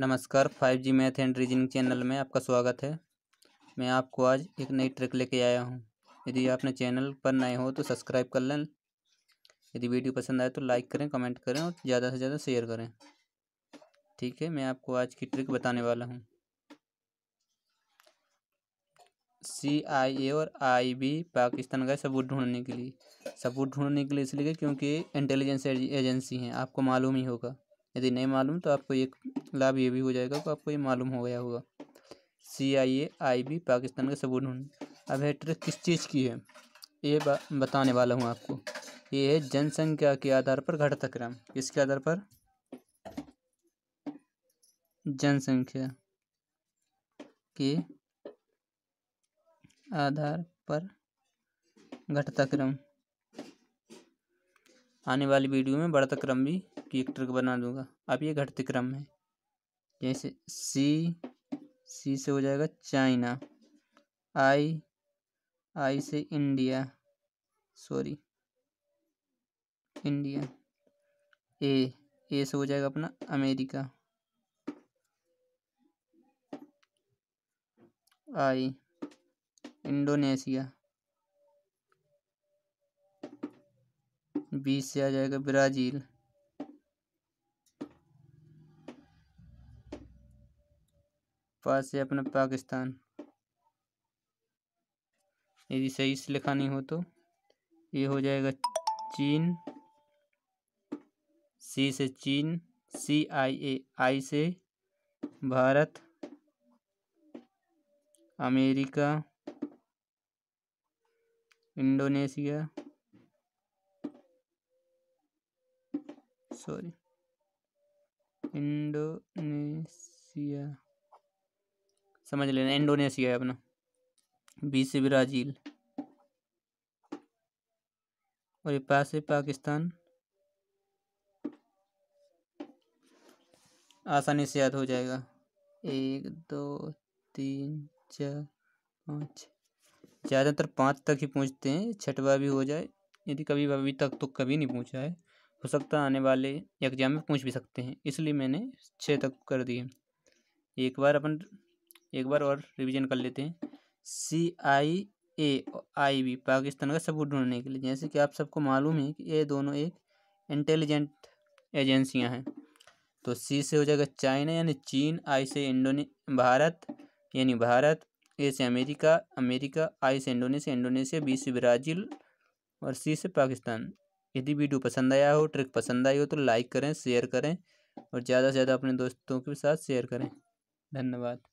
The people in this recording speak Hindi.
नमस्कार five G math and reasoning channel में आपका स्वागत है मैं आपको आज एक नई ट्रिक लेके आया हूँ यदि आपने चैनल पर नए हो तो सब्सक्राइब कर लें यदि वीडियो पसंद आए तो लाइक करें कमेंट करें और ज़्यादा से ज़्यादा शेयर करें ठीक है मैं आपको आज की ट्रिक बताने वाला हूँ सी आई ए और आई बी पाकिस्तान का सबूत ढूंढने के लिए सबूत ढूंढने के लिए इसलिए क्योंकि इंटेलिजेंस एजेंसी हैं आपको मालूम ही होगा यदि नहीं मालूम तो आपको एक लाभ ये भी हो जाएगा कि आपको ये मालूम हो गया होगा सी आई ए आई बी पाकिस्तान का सबूत ढूंढ अब है ट्रिक किस चीज़ की है ये बताने वाला हूँ आपको ये है जनसंख्या के आधार पर घटता क्रम किसके आधार पर जनसंख्या के आधार पर घटता क्रम आने वाली वीडियो में बढ़ता क्रम भी एक ट्रिक बना दूंगा अब ये घटते क्रम है जैसे सी सी से हो जाएगा चाइना आई आई से India sorry India A A से हो जाएगा अपना अमेरिका आई इंडोनेशिया बीस से आ जाएगा ब्राज़ील पास से अपना पाकिस्तान यदि सही से लिखानी हो तो ये हो जाएगा चीन सी से चीन सी आई ए आई से Bharat America Indonesia sorry Indonesia समझ लेना इंडोनेशिया है अपना बी से ब्राज़ील और ये पास है पाकिस्तान आसानी से याद हो जाएगा एक दो तीन चार पाँच ज़्यादातर पाँच तक ही पहुँचते हैं छठवा भी हो जाए यदि कभी अभी तक तो कभी नहीं पहुँचा है हो सकता आने वाले एग्जाम में पूछ भी सकते हैं इसलिए मैंने छः तक कर दिए एक बार अपन एक बार और रिवीजन कर लेते हैं सी आई ए आई बी पाकिस्तान का सबूत ढूंढने के लिए जैसे कि आप सबको मालूम है कि ये दोनों एक इंटेलिजेंट एजेंसियां हैं तो सी से हो जाएगा चाइना यानी चीन आई से इंडोने भारत यानी भारत ए से अमेरिका अमेरिका आई से इंडोनेशिया इंडोनेशिया बी से ब्राज़ील और सी से पाकिस्तान यदि वीडियो पसंद आया हो ट्रिक पसंद आई हो तो लाइक करें शेयर करें और ज़्यादा से ज़्यादा अपने दोस्तों के साथ शेयर करें धन्यवाद